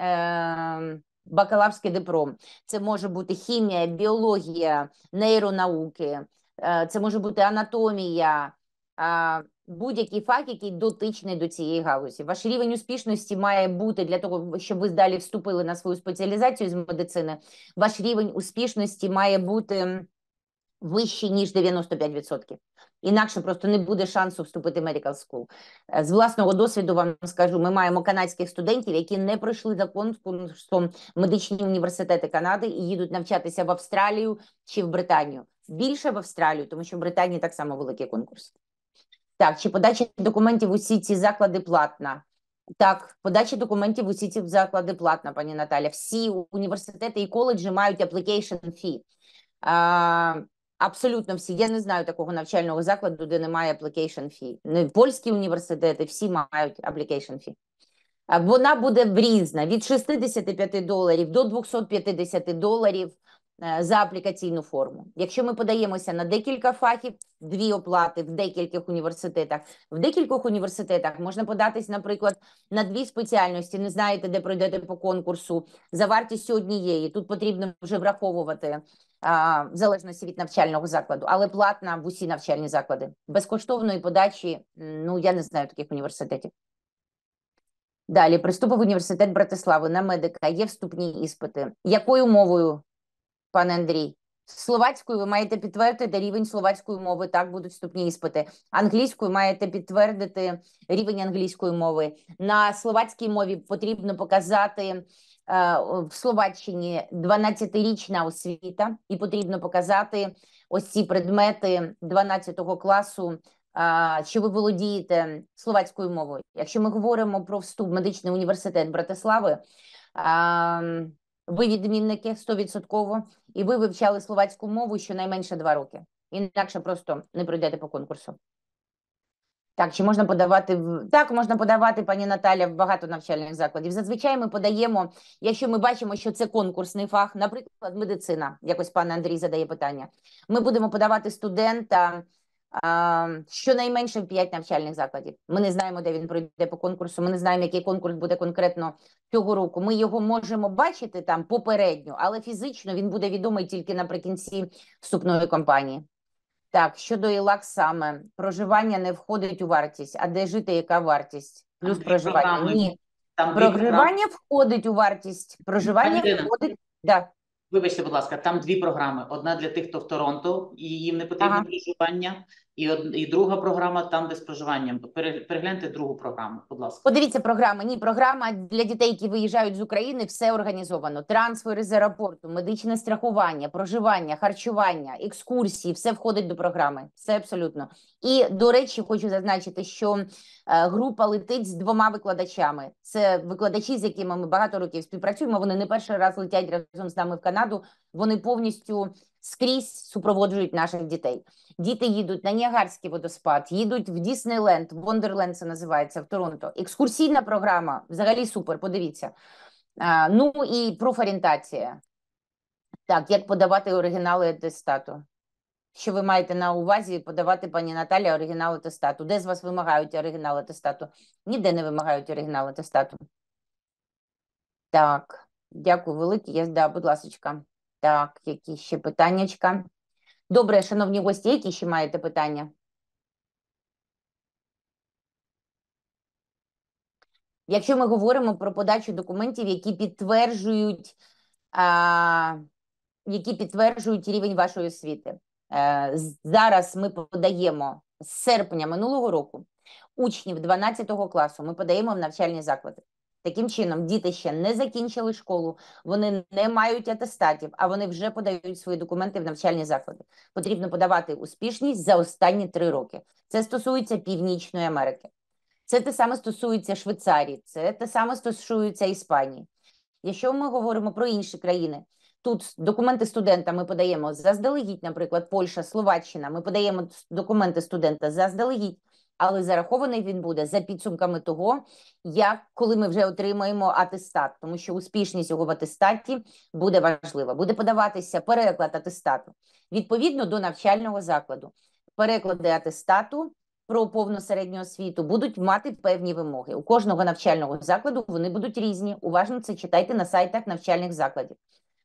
е, бакалаврський диплом. Це може бути хімія, біологія, нейронауки, е, це може бути анатомія. Е, будь-який факт, який дотичний до цієї галузі. Ваш рівень успішності має бути для того, щоб ви далі вступили на свою спеціалізацію з медицини. Ваш рівень успішності має бути вищий, ніж 95%. Інакше просто не буде шансу вступити в medical school. Е, з власного досвіду вам скажу, ми маємо канадських студентів, які не пройшли за конкурсом медичні університети Канади і їдуть навчатися в Австралію чи в Британію. Більше в Австралію, тому що в Британії так само великий конкурс. Так, чи подача документів усі ці заклади платна? Так, подача документів усі ці заклади платна, пані Наталя. Всі університети і коледжі мають application fee. А, Абсолютно всі. Я не знаю такого навчального закладу, де немає application fee. Польські університети всі мають application fee. Вона буде різна від 65 доларів до 250 доларів. Е, за аплікаційну форму. Якщо ми подаємося на декілька фахів, дві оплати в декількох університетах. В декількох університетах можна податись, наприклад, на дві спеціальності. Не знаєте, де пройдете по конкурсу. За вартістю однієї тут потрібно вже враховувати а, в залежності від навчального закладу, але платна в усі навчальні заклади безкоштовної подачі. Ну я не знаю таких університетів. Далі приступив університет Братислави на медика, є вступні іспити. Якою мовою пане Андрій. Словацькою ви маєте підтвердити рівень словацької мови, так будуть вступні іспити. Англійською маєте підтвердити рівень англійської мови. На словацькій мові потрібно показати е, в Словаччині 12-річна освіта, і потрібно показати ось ці предмети 12 класу. Що е, ви володієте словацькою мовою? Якщо ми говоримо про вступ в медичний університет Братислави, ем, ви відмінники 100% і ви вивчали словацьку мову щонайменше два роки. Інакше просто не пройдете по конкурсу. Так, чи можна подавати так, можна подавати, пані Наталя, в багато навчальних закладів. Зазвичай ми подаємо, якщо ми бачимо, що це конкурсний фах, наприклад, медицина. Якось пан Андрій задає питання. Ми будемо подавати студента щонайменше в п'ять навчальних закладів. Ми не знаємо, де він пройде по конкурсу. Ми не знаємо, який конкурс буде конкретно цього року. Ми його можемо бачити там попередньо, але фізично він буде відомий тільки наприкінці вступної кампанії. Так, щодо ІЛАК саме проживання не входить у вартість. А де жити? Яка вартість? Плюс проживання. Ні, там проживання входить у вартість. Проживання входить. Да. Вибачте, будь ласка, там дві програми: одна для тих, хто в Торонто, і їм не потрібні ага. проживання, і од... і друга програма там, де з проживанням. Перегляньте другу програму. Будь ласка, подивіться програми. Ні, програма для дітей, які виїжджають з України, все організовано. Трансфери з аеропорту, медичне страхування, проживання, харчування, екскурсії, все входить до програми. Все абсолютно. І до речі, хочу зазначити, що е, група летить з двома викладачами. Це викладачі, з якими ми багато років співпрацюємо. Вони не перший раз летять разом з нами в Канаду. Вони повністю скрізь супроводжують наших дітей. Діти їдуть на Ніагарський водоспад, їдуть в Діснейленд, Вондерленд це називається в Торонто. Екскурсійна програма взагалі супер. Подивіться. А, Ну і профорієнтація. Так, як подавати оригінали атестату? Що ви маєте на увазі подавати пані Наталі оригінал атестату? Де з вас вимагають оригінал атестату? Ніде не вимагають оригінал атестату. Так, дякую велике. Я да, будь ласка. Так, які ще питаннячка? Добре, шановні гості, які ще маєте питання? Якщо ми говоримо про подачу документів, які підтверджують а, які підтверджують рівень вашої освіти, а, е, зараз ми подаємо з серпня минулого року учнів 12 класу, ми подаємо в навчальні заклади. Таким чином, діти ще не закінчили школу, вони не мають атестатів, а вони вже подають свої документи в навчальні заклади. Потрібно подавати успішність за останні три роки. Це стосується Північної Америки, це те саме стосується Швейцарії, це те саме стосується Іспанії. Якщо ми говоримо про інші країни, тут документи студента ми подаємо заздалегідь, наприклад, Польща, Словаччина, ми подаємо документи студента заздалегідь але зарахований він буде за підсумками того, як коли ми вже отримаємо атестат, тому що успішність його в атестаті буде важлива. Буде подаватися переклад атестату відповідно до навчального закладу. Переклади атестату про повну середню освіту будуть мати певні вимоги. У кожного навчального закладу вони будуть різні. Уважно це читайте на сайтах навчальних закладів.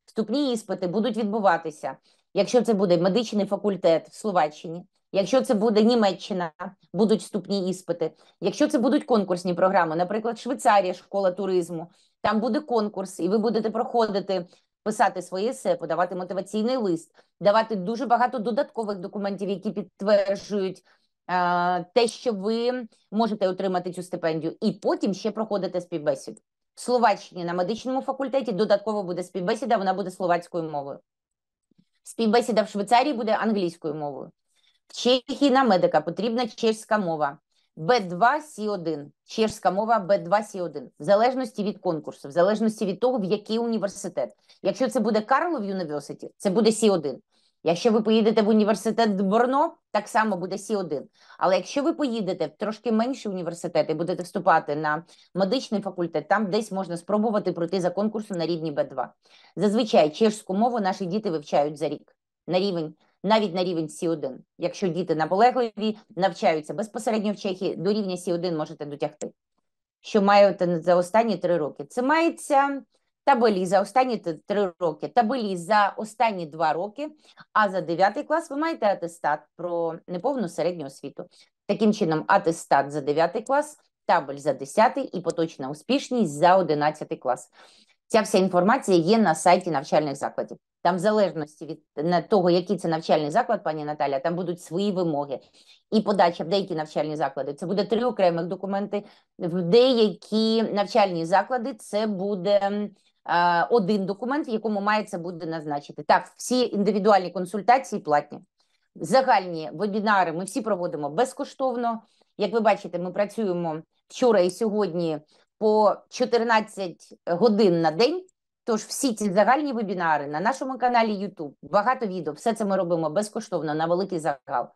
Вступні іспити будуть відбуватися, якщо це буде медичний факультет в Словаччині. Якщо це буде Німеччина, будуть вступні іспити. Якщо це будуть конкурсні програми, наприклад, Швейцарія, школа туризму, там буде конкурс, і ви будете проходити. Писати своє есе, подавати мотиваційний лист, давати дуже багато додаткових документів, які підтверджують е, те, що ви можете отримати цю стипендію, і потім ще проходити співбесіду. В Словаччині на медичному факультеті додатково буде співбесіда, вона буде словацькою мовою. Співбесіда в Швейцарії буде англійською мовою. Чехії на медика потрібна чешська мова. Б2С1, чешська мова Б2С1, в залежності від конкурсу, в залежності від того, в який університет. Якщо це буде Карлов Юніверситі, це буде С1. Якщо ви поїдете в університет Борно, так само буде С1. Але якщо ви поїдете в трошки менші університети, будете вступати на медичний факультет, там десь можна спробувати пройти за конкурсом на рівні Б2. Зазвичай чешську мову наші діти вивчають за рік на рівень навіть на рівень сі 1 Якщо діти наполегливі навчаються безпосередньо в Чехії, до рівня сі 1 можете дотягти. Що маєте за останні три роки? Це мається табелі за останні три роки, табелі за останні два роки, а за дев'ятий клас ви маєте атестат про неповну середню освіту. Таким чином, атестат за дев'ятий клас, табель за десятий і поточна успішність за одинадцятий клас. Ця вся інформація є на сайті навчальних закладів. Там, в залежності від того, який це навчальний заклад, пані Наталя, там будуть свої вимоги і подача в деякі навчальні заклади. Це буде три окремих документи. В деякі навчальні заклади це буде е, один документ, в якому має це буде назначити. Так, всі індивідуальні консультації платні. Загальні вебінари ми всі проводимо безкоштовно. Як ви бачите, ми працюємо вчора і сьогодні по 14 годин на день. Тож всі ці загальні вебінари на нашому каналі YouTube, багато відео, все це ми робимо безкоштовно на великий загал.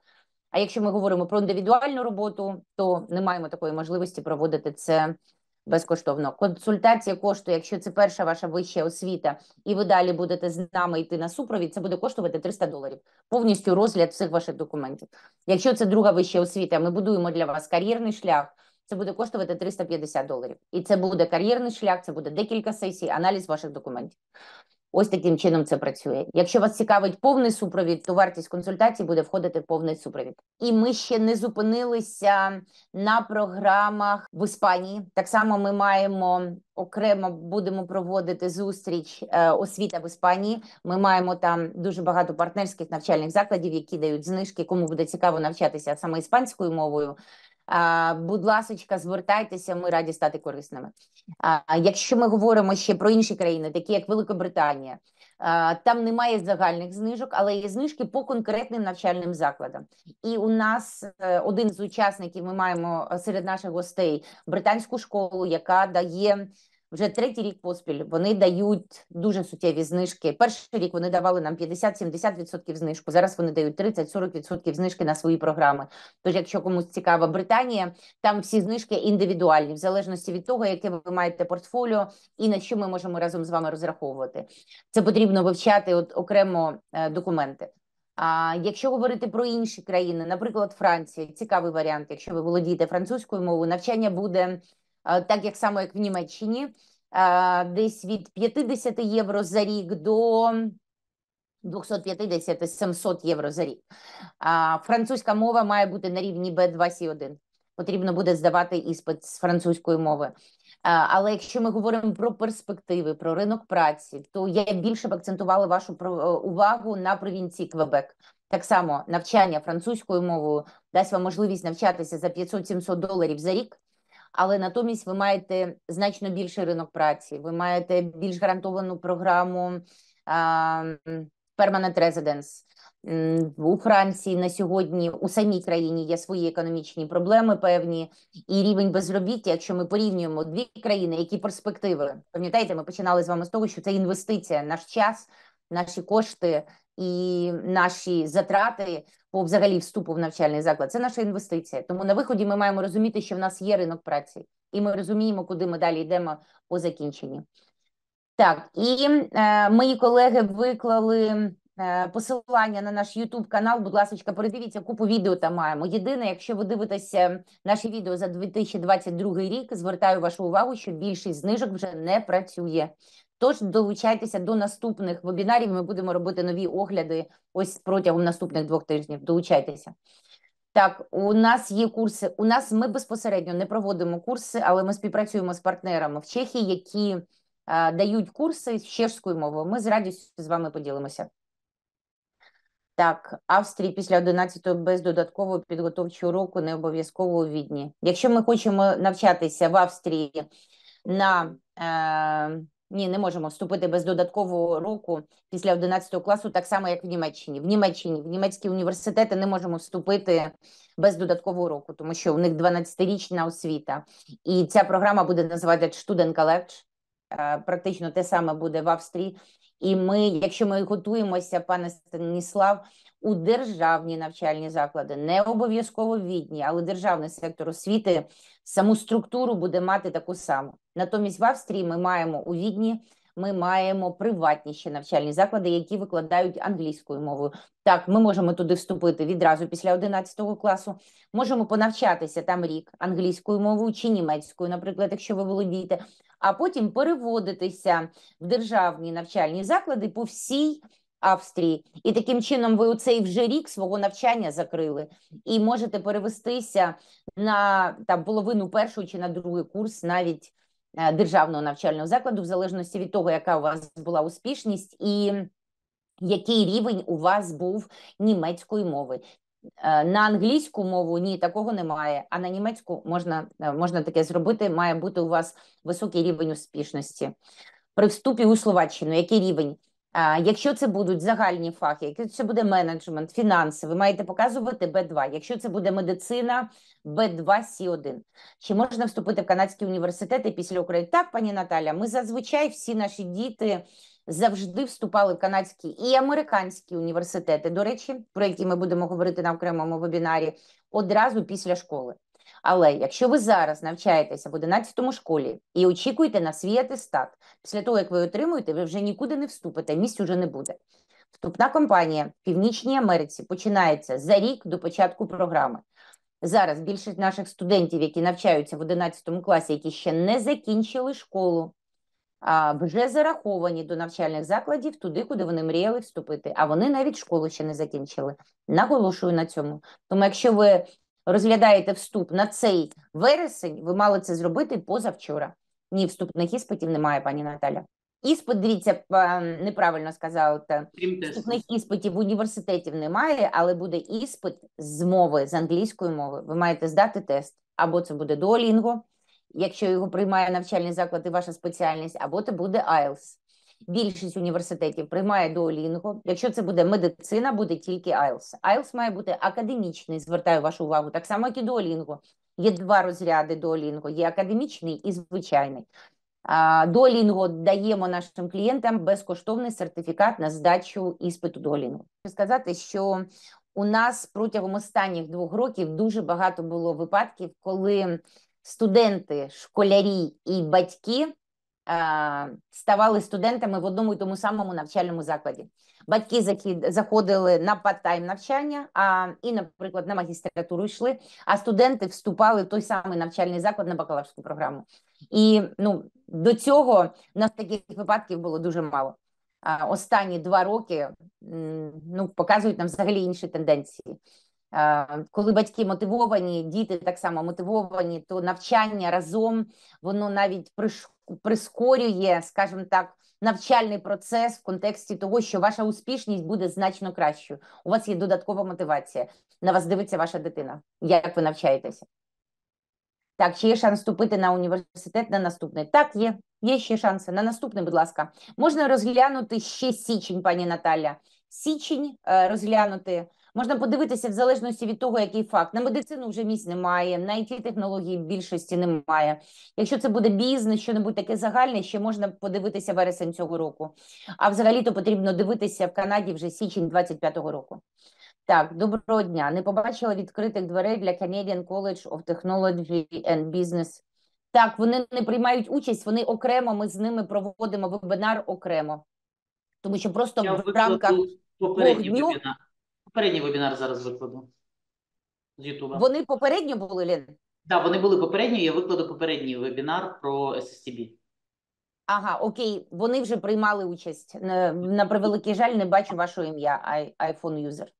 А якщо ми говоримо про індивідуальну роботу, то не маємо такої можливості проводити це безкоштовно. Консультація коштує, якщо це перша ваша вища освіта, і ви далі будете з нами йти на супровід, це буде коштувати 300 доларів, повністю розгляд всіх ваших документів. Якщо це друга вища освіта, ми будуємо для вас кар'єрний шлях це буде коштувати 350 доларів. І це буде кар'єрний шлях, це буде декілька сесій, аналіз ваших документів. Ось таким чином це працює. Якщо вас цікавить повний супровід, то вартість консультацій буде входити в повний супровід. І ми ще не зупинилися на програмах в Іспанії. Так само ми маємо окремо будемо проводити зустріч е, освіта в Іспанії. Ми маємо там дуже багато партнерських навчальних закладів, які дають знижки, кому буде цікаво навчатися саме іспанською мовою. Будь ласочка, звертайтеся, ми раді стати корисними. А Якщо ми говоримо ще про інші країни, такі як Великобританія, там немає загальних знижок, але є знижки по конкретним навчальним закладам. І у нас е, один з учасників ми маємо е, серед наших гостей британську школу, яка дає. Вже третій рік поспіль вони дають дуже суттєві знижки. Перший рік вони давали нам 50-70% знижку. Зараз вони дають 30-40% знижки на свої програми. Тож, якщо комусь цікава Британія, там всі знижки індивідуальні, в залежності від того, яке ви маєте портфоліо і на що ми можемо разом з вами розраховувати. Це потрібно вивчати от окремо е, документи. А якщо говорити про інші країни, наприклад, Франція, цікавий варіант, якщо ви володієте французькою мовою, навчання буде. Э, так як само як в Німеччині, е, десь від 50 євро за рік до 250-700 тобто євро за рік. Французька мова має бути на рівні b 2 c 1 Потрібно буде здавати іспит з французької мови. Е, але якщо ми говоримо про перспективи, про ринок праці, то я більше б акцентувала вашу е, увагу на провінції Квебек. Так само навчання французькою мовою дасть вам можливість навчатися за 500-700 доларів за рік але натомість ви маєте значно більший ринок праці, ви маєте більш гарантовану програму Permanent Residence. У Франції на сьогодні у самій країні є свої економічні проблеми певні і рівень безробіття. Якщо ми порівнюємо дві країни, які перспективи пам'ятаєте, ми починали з вами з того, що це інвестиція, наш час, наші кошти, і наші затрати по взагалі вступу в навчальний заклад це наша інвестиція. Тому на виході ми маємо розуміти, що в нас є ринок праці, і ми розуміємо, куди ми далі йдемо по закінченні. Так і е, мої колеги виклали. Е, посилання на наш YouTube канал, будь ласка, передивіться купу відео. Там маємо єдине, якщо ви дивитеся наші відео за 2022 рік, звертаю вашу увагу, що більшість знижок вже не працює. Тож долучайтеся до наступних вебінарів. Ми будемо робити нові огляди ось протягом наступних двох тижнів. Долучайтеся. Так, у нас є курси. У нас ми безпосередньо не проводимо курси, але ми співпрацюємо з партнерами в Чехії, які а, дають курси з чешською мовою. Ми з радістю з вами поділимося. Так, Австрії після 11-го без додаткового підготовчого року не обов'язково у відні. Якщо ми хочемо навчатися в Австрії на е, ні, не можемо вступити без додаткового року після 11 класу, так само як в Німеччині. В Німеччині в німецькі університети не можемо вступити без додаткового року, тому що у них 12-річна освіта, і ця програма буде називатися Student College. Е, практично те саме буде в Австрії. І ми, якщо ми готуємося, пане Станіслав, у державні навчальні заклади, не обов'язково відні, але державний сектор освіти саму структуру буде мати таку саму. Натомість, в Австрії ми маємо у відні. Ми маємо приватніші навчальні заклади, які викладають англійською мовою. Так, ми можемо туди вступити відразу після 11 класу. Можемо понавчатися там рік англійською мовою чи німецькою, наприклад, якщо ви володієте а потім переводитися в державні навчальні заклади по всій Австрії. І таким чином ви у цей вже рік свого навчання закрили і можете перевестися на там половину першого чи на другий курс навіть е, державного навчального закладу, в залежності від того, яка у вас була успішність і. Який рівень у вас був німецької мови? Е, на англійську мову ні, такого немає. А на німецьку можна е, можна таке зробити. Має бути у вас високий рівень успішності при вступі у словаччину. Який рівень? Е, якщо це будуть загальні фахи, якщо це буде менеджмент, фінанси, ви маєте показувати Б2. Якщо це буде медицина, Б2, С 1 Чи можна вступити в канадські університети після України? Так, пані Наталя, ми зазвичай всі наші діти завжди вступали в канадські і американські університети. До речі, про які ми будемо говорити на окремому вебінарі одразу після школи. Але якщо ви зараз навчаєтеся в 11 школі і очікуєте на свій атестат, після того як ви отримуєте, ви вже нікуди не вступите, місць уже не буде. Вступна кампанія в Північній Америці починається за рік до початку програми. Зараз більшість наших студентів, які навчаються в 11 класі, які ще не закінчили школу, вже зараховані до навчальних закладів туди, куди вони мріяли вступити. А вони навіть школу ще не закінчили. Наголошую на цьому. Тому, якщо ви розглядаєте вступ на цей вересень, ви мали це зробити позавчора. Ні, вступних іспитів немає, пані Наталя. Іспит, дивіться, неправильно сказала, вступних іспитів в університетів немає, але буде іспит з мови, з англійської мови. Ви маєте здати тест. Або це буде Duolingo, якщо його приймає навчальний заклад і ваша спеціальність, або це буде IELTS. Більшість університетів приймає Duolingo. Якщо це буде медицина, буде тільки IELTS. IELTS має бути академічний, звертаю вашу увагу, так само, як і Duolingo. Є два розряди Duolingo, є академічний і звичайний. Duolingo даємо нашим клієнтам безкоштовний сертифікат на здачу іспиту Duolingo. Хочу сказати, що у нас протягом останніх двох років дуже багато було випадків, коли студенти, школярі і батьки е, ставали студентами в одному і тому самому навчальному закладі. Батьки заходили на паттайм навчання, а і, наприклад, на магістратуру йшли, а студенти вступали в той самий навчальний заклад на бакалаврську програму. І ну до цього нас таких випадків було дуже мало. А останні два роки ну показують нам взагалі інші тенденції. Е, коли батьки мотивовані, діти так само мотивовані, то навчання разом воно навіть прискорює, скажімо так, навчальний процес в контексті того, що ваша успішність буде значно кращою. У вас є додаткова мотивація. На вас дивиться ваша дитина, як ви навчаєтеся. Так, чи є шанс вступити на університет на наступний? Так, є, є ще шанси. На наступний, будь ласка, можна розглянути ще січень, пані Наталя. Січень е, розглянути. Можна подивитися в залежності від того, який факт на медицину вже місць немає, на it технології більшості немає. Якщо це буде бізнес, що небудь таке загальне, ще можна подивитися вересень цього року. А взагалі то потрібно дивитися в Канаді вже січень 25-го року. Так, доброго дня. Не побачила відкритих дверей для Canadian College of Technology and Business. Так, вони не приймають участь, вони окремо. Ми з ними проводимо вебінар окремо, тому що просто Я в рамках двох днів Попередній вебінар зараз викладу з Ютуба. Вони попередньо були, Лін? Так, да, вони були попередньо, я викладу попередній вебінар про SSTB. Ага, окей, вони вже приймали участь. На, е, на превеликий жаль, не бачу вашого ім'я, iPhone юзер.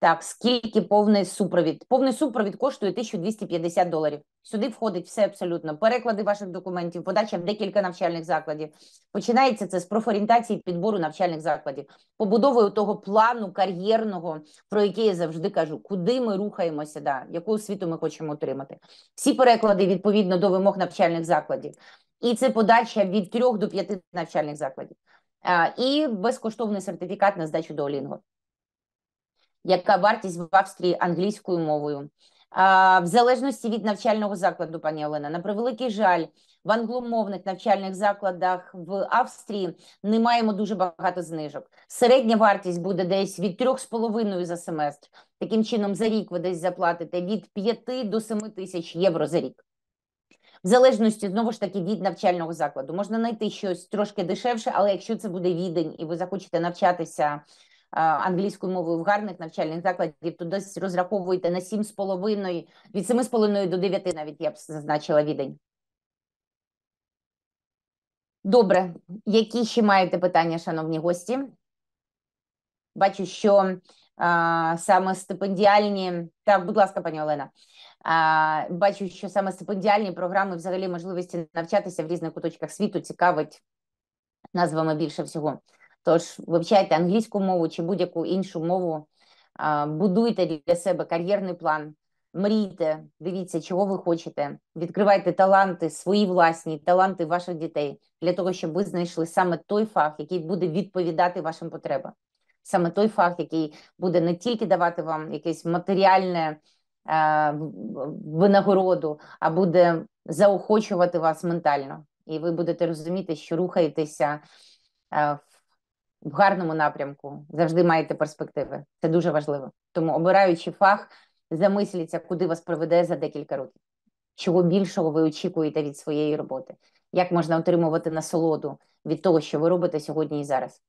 Так, скільки повний супровід? Повний супровід коштує 1250 доларів. Сюди входить все абсолютно. Переклади ваших документів, подача в декілька навчальних закладів. Починається це з профорієнтації підбору навчальних закладів, побудовою того плану кар'єрного, про який я завжди кажу, куди ми рухаємося, да, яку освіту ми хочемо отримати. Всі переклади відповідно до вимог навчальних закладів, і це подача від трьох до п'яти навчальних закладів, і безкоштовний сертифікат на здачу до Олінго яка вартість в Австрії англійською мовою. В залежності від навчального закладу, пані Олена, на превеликий жаль, в англомовних навчальних закладах в Австрії не маємо дуже багато знижок. Середня вартість буде десь від 3,5 за семестр. Таким чином, за рік ви десь заплатите від 5 до 7 тисяч євро за рік. В залежності знову ж таки від навчального закладу можна знайти щось трошки дешевше, але якщо це буде відень і ви захочете навчатися Е, англійською мовою в гарних навчальних закладів, то десь розраховуєте на 7,5, від 7,5 до 9 навіть я б зазначила відень. Добре, які ще маєте питання, шановні гості? Бачу, що а, е, саме стипендіальні, так, будь ласка, пані Олена, а, е, бачу, що саме стипендіальні програми, взагалі, можливості навчатися в різних куточках світу цікавить назвами більше всього. Тож вивчайте англійську мову чи будь-яку іншу мову, будуйте для себе кар'єрний план, мрійте, дивіться, чого ви хочете, відкривайте таланти, свої власні, таланти ваших дітей для того, щоб ви знайшли саме той фах, який буде відповідати вашим потребам, саме той фах, який буде не тільки давати вам якесь матеріальне винагороду, а буде заохочувати вас ментально, і ви будете розуміти, що рухаєтеся в в гарному напрямку, завжди маєте перспективи. Це дуже важливо. Тому, обираючи фах, замисліться, куди вас приведе за декілька років, чого більшого ви очікуєте від своєї роботи, як можна отримувати насолоду від того, що ви робите сьогодні і зараз.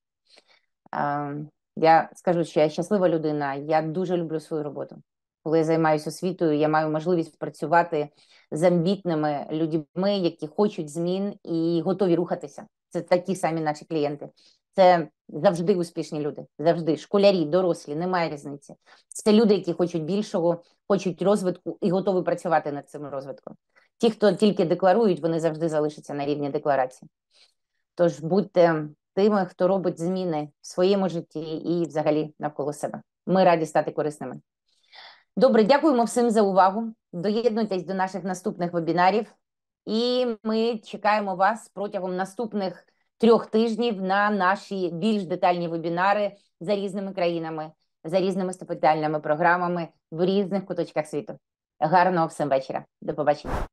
Я скажу, що я щаслива людина, я дуже люблю свою роботу. Коли я займаюся освітою, я маю можливість працювати з амбітними людьми, які хочуть змін і готові рухатися. Це такі самі наші клієнти. Це Завжди успішні люди, завжди школярі, дорослі, немає різниці. Це люди, які хочуть більшого, хочуть розвитку і готові працювати над цим розвитком. Ті, хто тільки декларують, вони завжди залишаться на рівні декларації. Тож будьте тими, хто робить зміни в своєму житті і взагалі навколо себе. Ми раді стати корисними. Добре, дякуємо всім за увагу. Доєднуйтесь до наших наступних вебінарів, і ми чекаємо вас протягом наступних трьох тижнів на наші більш детальні вебінари за різними країнами, за різними стипендіальними програмами в різних куточках світу. Гарного всім вечора. До побачення.